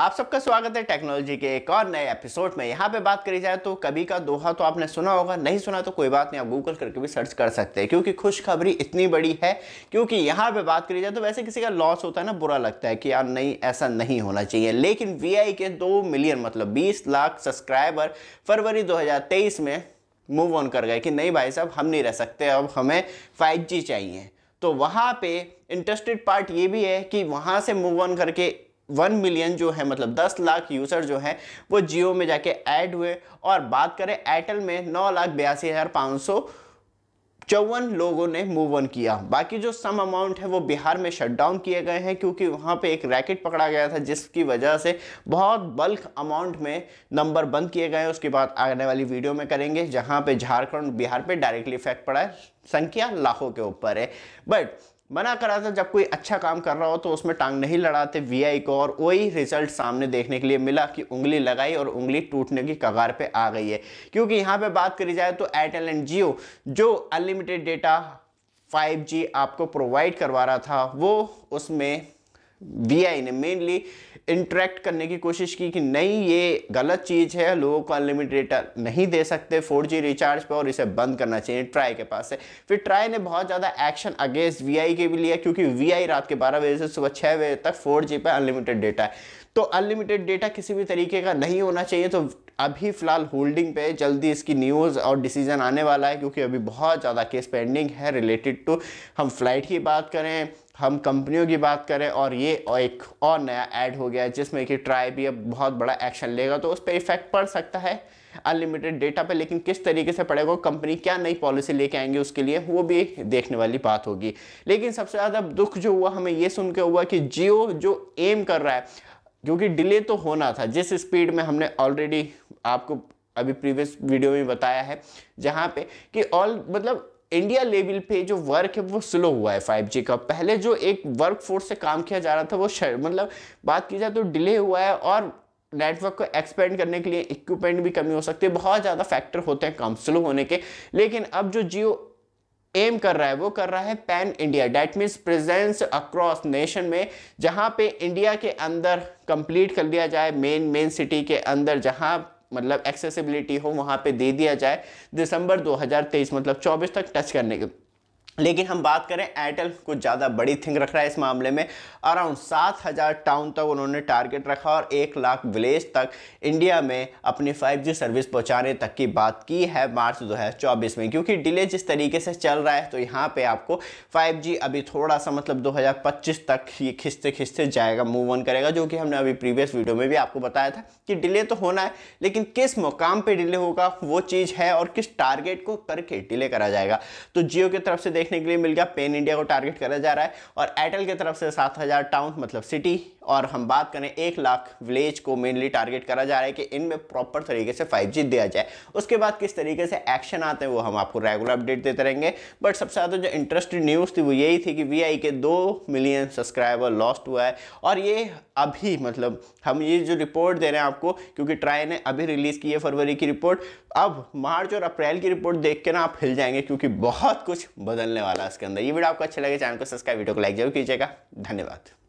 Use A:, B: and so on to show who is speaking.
A: आप सबका स्वागत है टेक्नोलॉजी के एक और नए एपिसोड में यहाँ पे बात करी जाए तो कभी का दोहा तो आपने सुना होगा नहीं सुना तो कोई बात नहीं आप गूगल करके भी सर्च कर सकते हैं क्योंकि खुशखबरी इतनी बड़ी है क्योंकि यहाँ पे बात करी जाए तो वैसे किसी का लॉस होता है ना बुरा लगता है कि यार नहीं ऐसा नहीं होना चाहिए लेकिन वी के दो मिलियन मतलब बीस लाख सब्सक्राइबर फरवरी दो में मूव ऑन कर गए कि नहीं भाई साहब हम नहीं रह सकते अब हमें फाइव चाहिए तो वहाँ पे इंटरेस्टेड पार्ट ये भी है कि वहाँ से मूव ऑन करके वन मिलियन जो है मतलब दस लाख यूज़र जो हैं वो जियो में जाके ऐड हुए और बात करें एयरटेल में नौ लाख बयासी हज़ार पाँच सौ चौवन लोगों ने मूव ऑन किया बाकी जो सम अमाउंट है वो बिहार में शटडाउन किए गए हैं क्योंकि वहाँ पे एक रैकेट पकड़ा गया था जिसकी वजह से बहुत बल्क अमाउंट में नंबर बंद किए गए हैं उसके बाद आने वाली वीडियो में करेंगे जहाँ पे झारखंड बिहार पे डायरेक्टली इफेक्ट पड़ा है संख्या लाखों के ऊपर है बट मना करा था जब कोई अच्छा काम कर रहा हो तो उसमें टांग नहीं लड़ाते वीआई को और वही रिजल्ट सामने देखने के लिए मिला कि उंगली लगाई और उंगली टूटने की कगार पे आ गई है क्योंकि यहाँ पे बात करी जाए तो एयरटेल एंड जियो जो अनलिमिटेड डेटा 5G आपको प्रोवाइड करवा रहा था वो उसमें वी ने मेनली इंटरेक्ट करने की कोशिश की कि नहीं ये गलत चीज़ है लोगों को अनलिमिटेड डेटा नहीं दे सकते 4G रिचार्ज पर और इसे बंद करना चाहिए ट्राई के पास से फिर ट्राई ने बहुत ज़्यादा एक्शन अगेंस्ट वी के भी लिया क्योंकि वी रात के 12 बजे से सुबह छः बजे तक 4G पर अनलिमिटेड डेटा है तो अनलिमिटेड डेटा किसी भी तरीके का नहीं होना चाहिए तो अभी फ़िलहाल होल्डिंग पे जल्दी इसकी न्यूज़ और डिसीजन आने वाला है क्योंकि अभी बहुत ज़्यादा केस पेंडिंग है रिलेटेड टू हम फ्लाइट की बात करें हम कंपनियों की बात करें और ये एक और नया ऐड हो गया है जिसमें कि ट्राई भी अब बहुत बड़ा एक्शन लेगा तो उस पर इफेक्ट पड़ सकता है अनलिमिटेड डेटा पे लेकिन किस तरीके से पड़ेगा कंपनी क्या नई पॉलिसी लेके आएंगे उसके लिए वो भी देखने वाली बात होगी लेकिन सबसे ज़्यादा दुख जो हुआ हमें ये सुन के हुआ कि जियो जो एम कर रहा है क्योंकि डिले तो होना था जिस स्पीड में हमने ऑलरेडी आपको अभी प्रीवियस वीडियो में बताया है जहाँ पे कि ऑल मतलब इंडिया लेवल पे जो वर्क है वो स्लो हुआ है 5G का पहले जो एक वर्क फोर्स से काम किया जा रहा था वो मतलब बात की जाए तो डिले हुआ है और नेटवर्क को एक्सपेंड करने के लिए इक्विपमेंट भी कमी हो सकती है बहुत ज़्यादा फैक्टर होते हैं काम स्लो होने के लेकिन अब जो जियो एम कर रहा है वो कर रहा है pan India that means presence across nation में जहाँ पे इंडिया के अंदर कंप्लीट कर दिया जाए मेन मेन सिटी के अंदर जहाँ मतलब एक्सेसिबिलिटी हो वहाँ पे दे दिया जाए दिसंबर 2023 मतलब 24 तक टच करने के लेकिन हम बात करें एयरटेल कुछ ज़्यादा बड़ी थिंग रख रहा है इस मामले में अराउंड सात हज़ार टाउन तक उन्होंने टारगेट रखा और एक लाख विलेज तक इंडिया में अपनी 5G सर्विस पहुंचाने तक की बात की है मार्च दो हजार चौबीस में क्योंकि डिले जिस तरीके से चल रहा है तो यहाँ पे आपको 5G अभी थोड़ा सा मतलब 2025 तक ये खिंचते खिंचते जाएगा मूव ऑन करेगा जो कि हमने अभी प्रीवियस वीडियो में भी आपको बताया था कि डिले तो होना है लेकिन किस मुकाम पर डिले होगा वो चीज़ है और किस टारगेट को करके डिले करा जाएगा तो जियो की तरफ से देख देखने के लिए मिल गया पेन इंडिया को टारगेट करा जा रहा है और एयरटेल की तरफ से सात हज़ार टाउन मतलब सिटी और हम बात करें एक लाख विलेज को मेनली टारगेट करा जा रहा है कि इनमें प्रॉपर तरीके से 5G दिया जाए उसके बाद किस तरीके से एक्शन आते हैं वो हम आपको रेगुलर अपडेट देते रहेंगे बट सबसे ज़्यादा जो इंटरेस्टिंग न्यूज़ थी वो यही थी कि वी के दो मिलियन सब्सक्राइबर लॉस्ट हुआ है और ये अभी मतलब हम ये जो रिपोर्ट दे रहे हैं आपको क्योंकि ट्राई ने अभी रिलीज़ की है फरवरी की रिपोर्ट अब मार्च और अप्रैल की रिपोर्ट देख के ना आप हिल जाएंगे क्योंकि बहुत कुछ बदलने मिलने वाला है उसके अंदर ये वीडियो आपको अच्छा लगे चैनल को सब्सक्राइब वीडियो को लाइक जरूर कीजिएगा धन्यवाद